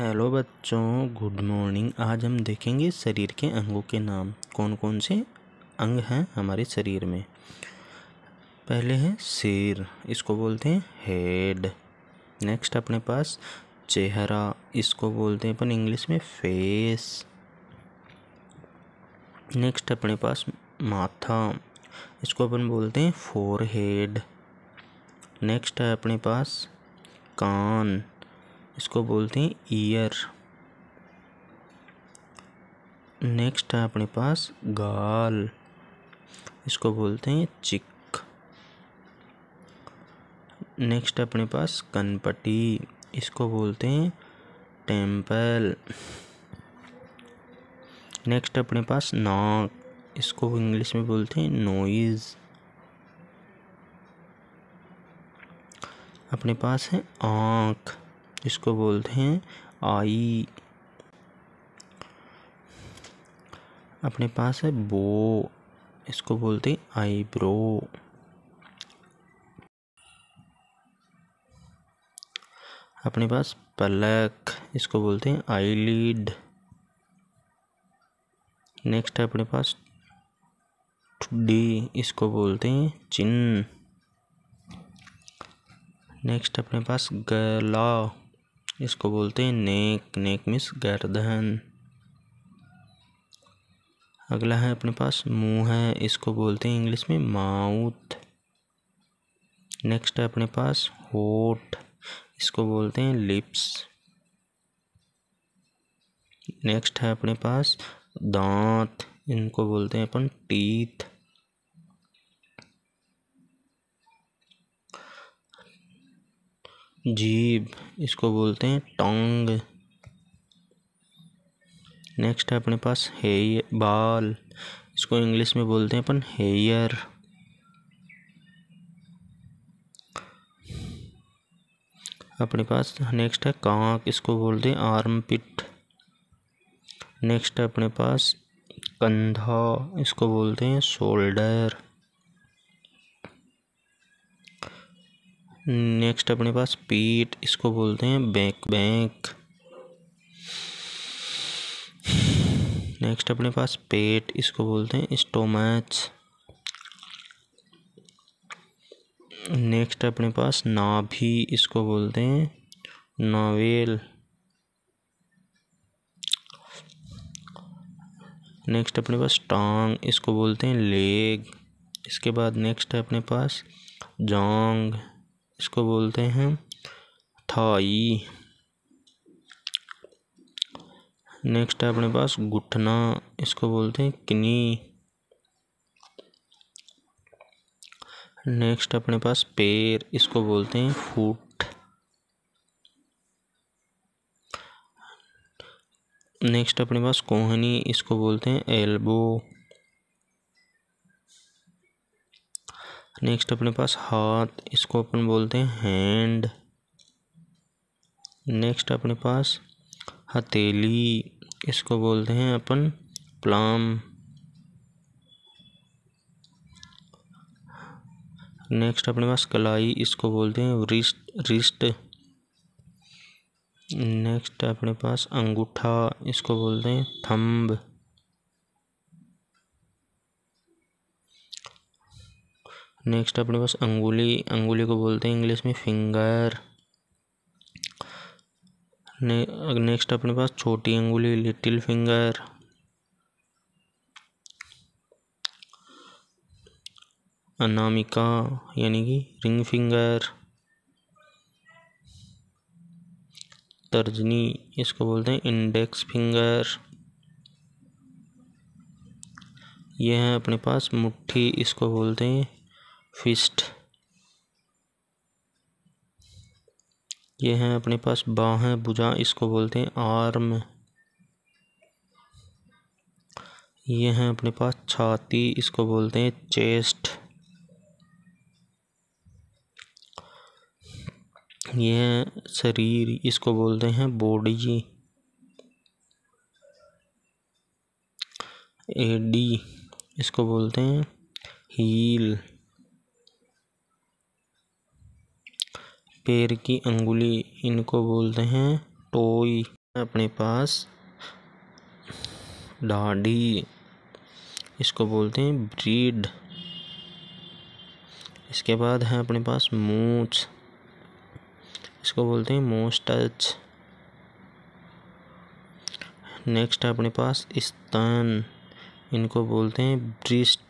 hello बच्चों good morning आज हम देखेंगे शरीर के अंगों के नाम कौन कौन से अंग हैं हमारे शरीर में पहले हैं सिर इसको बोलते हैं हेड नेक्स्ट अपने पास चेहरा इसको बोलते हैं अपन इंग्लिश में फेस नेक्स्ट अपने पास माथा इसको अपन बोलते हैं फोर हेड नेक्स्ट है अपने पास कान इसको बोलते हैं ईयर नेक्स्ट है अपने पास गाल इसको बोलते हैं चिक नेक्स्ट है अपने पास कनपटी इसको बोलते हैं टेम्पल नेक्स्ट अपने पास नाक इसको इंग्लिश में बोलते हैं नोइज़ अपने पास है आँख इसको बोलते हैं आई अपने पास है बो इसको बोलते हैं आईब्रो अपने पास पलक इसको बोलते हैं आई लीड नेक्स्ट है अपने पास डी इसको बोलते हैं चिन नेक्स्ट अपने पास गला इसको बोलते हैं नेक नेक मिस गर्दन अगला है अपने पास मुंह है इसको बोलते हैं इंग्लिश में माउथ नेक्स्ट है अपने पास होठ इसको बोलते हैं लिप्स नेक्स्ट है अपने पास दांत इनको बोलते हैं अपन टीथ जीभ इसको बोलते हैं टोंग नेक्स्ट है अपने पास हेयर बाल इसको इंग्लिश में बोलते हैं अपन हेयर अपने पास नेक्स्ट है कांक इसको बोलते हैं आर्म पिट नेक्स्ट है अपने पास कंधा इसको बोलते हैं शोल्डर नेक्स्ट अपने पास पीठ इसको बोलते हैं बैंक बैंक नेक्स्ट अपने पास पेट इसको बोलते हैं स्टोमैच नेक्स्ट अपने पास नाभि इसको बोलते हैं नावेल नेक्स्ट अपने पास टांग इसको बोलते हैं लेग इसके बाद नेक्स्ट है अपने पास जोंग इसको बोलते हैं थाई नेक्स्ट है अपने पास घुटना इसको बोलते हैं किनी नेक्स्ट अपने पास पैर इसको बोलते हैं फुट नेक्स्ट अपने पास कोहनी इसको बोलते हैं एल्बो नेक्स्ट अपने पास हाथ इसको अपन बोलते हैं हैंड नेक्स्ट अपने पास हथेली इसको बोलते हैं अपन प्लाम नेक्स्ट अपने पास कलाई इसको बोलते हैं रिस्ट रिस्ट नेक्स्ट अपने पास अंगूठा इसको बोलते हैं थम्ब नेक्स्ट अपने पास अंगुली अंगुली को बोलते हैं इंग्लिश में फिंगर ने, नेक्स्ट अपने पास छोटी अंगुली लिटिल फिंगर अनामिका यानी कि रिंग फिंगर तर्जनी इसको बोलते हैं इंडेक्स फिंगर यह है अपने पास मुट्ठी इसको बोलते हैं फिस्ट ये हैं अपने पास बाहें भुजा इसको बोलते हैं आर्म ये हैं अपने पास छाती इसको बोलते हैं चेस्ट ये हैं शरीर इसको बोलते हैं बॉडी एडी इसको बोलते हैं हील पैर की अंगुली इनको बोलते हैं टोई अपने पास डाढ़ी इसको बोलते हैं ब्रीड इसके बाद है अपने पास मूछ इसको बोलते हैं मोस्टच नेक्स्ट है अपने पास स्तन इनको बोलते हैं ब्रिस्ट